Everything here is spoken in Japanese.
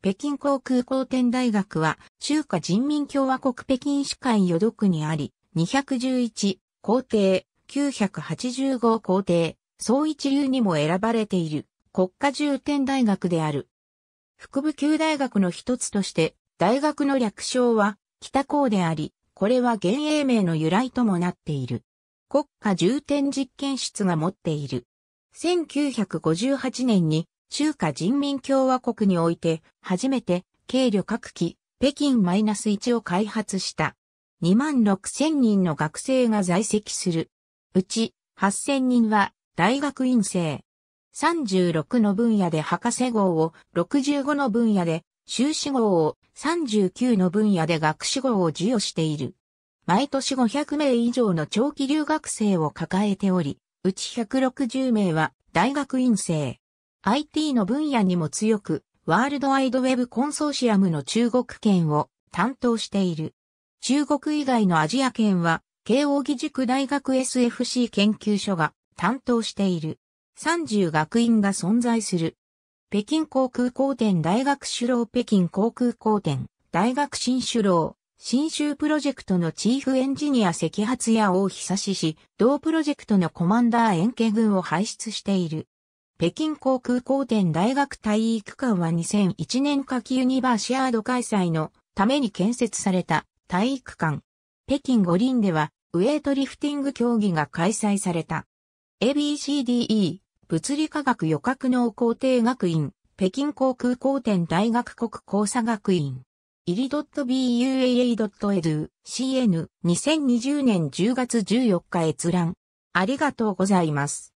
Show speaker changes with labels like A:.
A: 北
B: 京航空航天大学は、中華人民共和国北京市会余読にあり、211校程、985校程、総一流にも選ばれている国家重点大学である。副部級大学の一つとして、大学の略称は北高であり、これは現英名の由来ともなっている。国家重点実験室が持っている。1958年に中華人民共和国において初めて軽旅客機北京 -1 を開発した。2万6000人の学生が在籍する。うち8000人は大学院生。36の分野で博士号を、65の分野で修士号を、39の分野で学士号を授与している。毎年500名以上の長期留学生を抱えており、うち160名は大学院生。IT の分野にも強く、ワールドワイドウェブコンソーシアムの中国圏を担当している。中国以外のアジア圏は、慶応義塾大学 SFC 研究所が担当している。30学院が存在する。北京航空公店大学首郎北京航空公店大学新首郎新州プロジェクトのチーフエンジニア赤発や大久志氏、同プロジェクトのコマンダー円家軍を輩出している。北京航空高天大学体育館は2001年夏季ユニバーシアード開催のために建設された体育館。北京五輪ではウェイトリフティング競技が開催された。ABCDE 物理科学予覚能工程学院北京航空高天大学国交差学院入 .buaa.edu cn2020 年10月14日閲覧ありがとうございます。